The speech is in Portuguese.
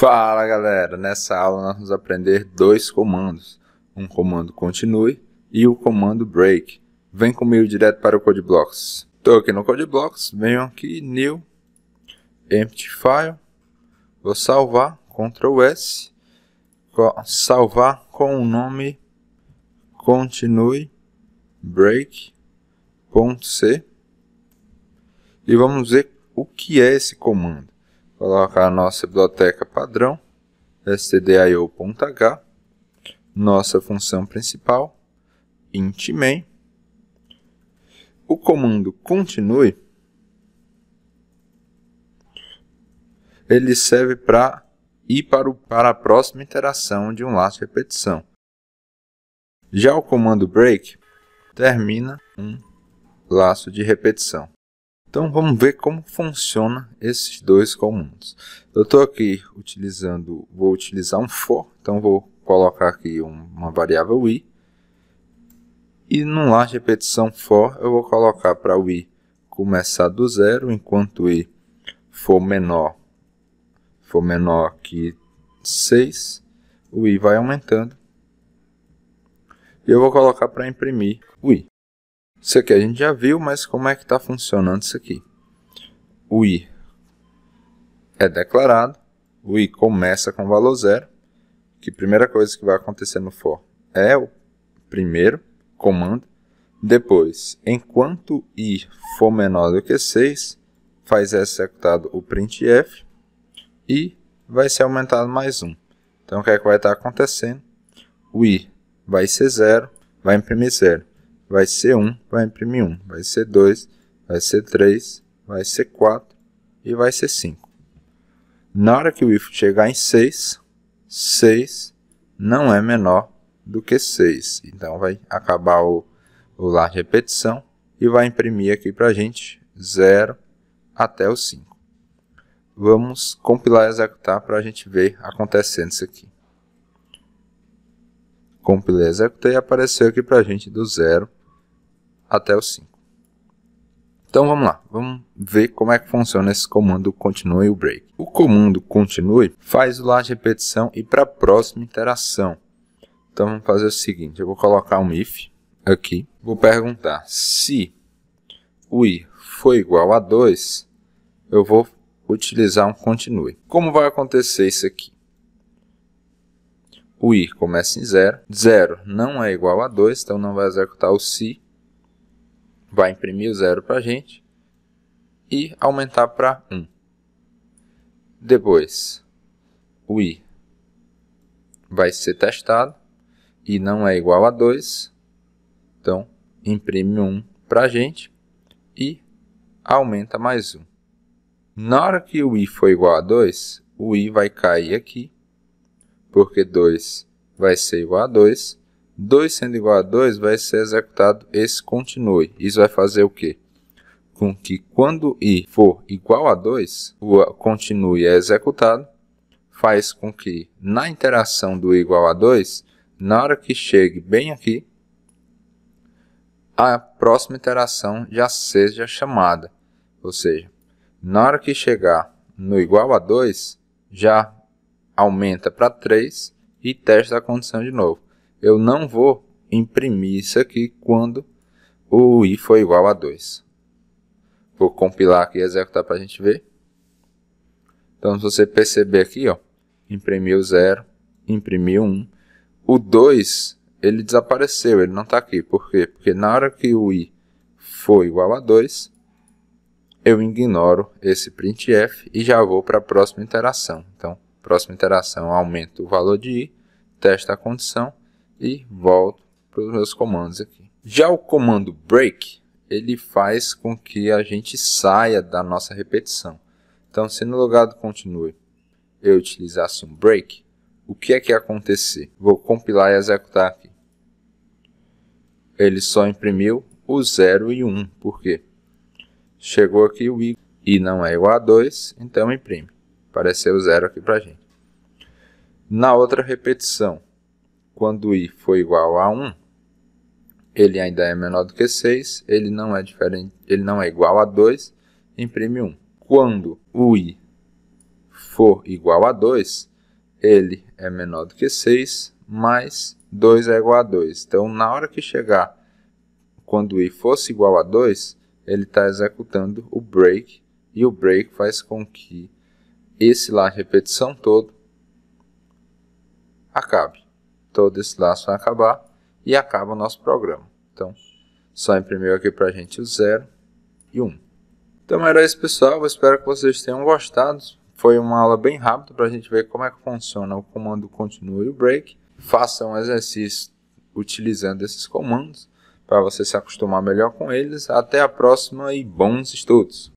Fala galera, nessa aula nós vamos aprender dois comandos, um comando continue e o comando break. Vem comigo direto para o Code Blocks. Estou aqui no Code Blocks, venho aqui, New, Empty File, vou salvar, Ctrl S, salvar com o nome continue break.c e vamos ver o que é esse comando colocar a nossa biblioteca padrão, stdio.h, nossa função principal, int main, o comando continue, ele serve para ir para, o, para a próxima interação de um laço de repetição. Já o comando break termina um laço de repetição. Então vamos ver como funciona esses dois comandos. Eu estou aqui utilizando, vou utilizar um for, então vou colocar aqui uma variável i e no lá de repetição for eu vou colocar para o i começar do zero enquanto i for menor for menor que 6 o i vai aumentando e eu vou colocar para imprimir o i isso aqui a gente já viu, mas como é que está funcionando isso aqui? O i é declarado, o i começa com o valor zero, que a primeira coisa que vai acontecer no for é o primeiro comando. Depois, enquanto i for menor do que 6, faz executado o printf e vai ser aumentado mais um. Então, o que, é que vai estar tá acontecendo? O i vai ser zero, vai imprimir zero vai ser 1, vai imprimir 1, vai ser 2, vai ser 3, vai ser 4 e vai ser 5. Na hora que o if chegar em 6, 6 não é menor do que 6. Então vai acabar o, o lar de repetição e vai imprimir aqui para a gente 0 até o 5. Vamos compilar e executar para a gente ver acontecendo isso aqui. Compilei e executei e apareceu aqui para a gente do 0 até o 5. Então vamos lá, vamos ver como é que funciona esse comando continue e o break. O comando continue faz o lá de repetição e para a próxima interação. Então vamos fazer o seguinte, eu vou colocar um if aqui, vou perguntar se o i for igual a 2, eu vou utilizar um continue. Como vai acontecer isso aqui? O i começa em 0, 0 não é igual a 2, então não vai executar o se, vai imprimir o zero para a gente e aumentar para 1. Depois, o i vai ser testado e não é igual a 2, então imprime 1 para a gente e aumenta mais 1. Na hora que o i for igual a 2, o i vai cair aqui, porque 2 vai ser igual a 2, 2 sendo igual a 2, vai ser executado esse continue. Isso vai fazer o quê? Com que quando i for igual a 2, o continue é executado, faz com que na interação do i igual a 2, na hora que chegue bem aqui, a próxima interação já seja chamada. Ou seja, na hora que chegar no igual a 2, já aumenta para 3 e testa a condição de novo eu não vou imprimir isso aqui quando o i for igual a 2. Vou compilar aqui e executar para a gente ver. Então, se você perceber aqui, ó, imprimiu 0, imprimiu 1. Um. O 2, ele desapareceu, ele não está aqui. Por quê? Porque na hora que o i for igual a 2, eu ignoro esse printf e já vou para a próxima interação. Então, próxima interação, aumento o valor de i, testa a condição, e volto para os meus comandos aqui. Já o comando break, ele faz com que a gente saia da nossa repetição. Então, se no lugar do continue eu utilizasse um break, o que é que ia acontecer? Vou compilar e executar aqui. Ele só imprimiu o 0 e 1, um, por quê? Chegou aqui o i e não é igual a 2, então imprime. Apareceu 0 aqui para gente. Na outra repetição, quando i for igual a 1, ele ainda é menor do que 6, ele não é diferente, ele não é igual a 2, imprime 1. Quando o i for igual a 2, ele é menor do que 6, mais 2 é igual a 2. Então, na hora que chegar, quando o i fosse igual a 2, ele está executando o break, e o break faz com que esse lá repetição todo acabe todo esse laço vai acabar e acaba o nosso programa. Então, só imprimiu aqui para a gente o 0 e 1. Um. Então era isso, pessoal. Eu espero que vocês tenham gostado. Foi uma aula bem rápida para a gente ver como é que funciona o comando continue e o break. Faça um exercício utilizando esses comandos para você se acostumar melhor com eles. Até a próxima e bons estudos!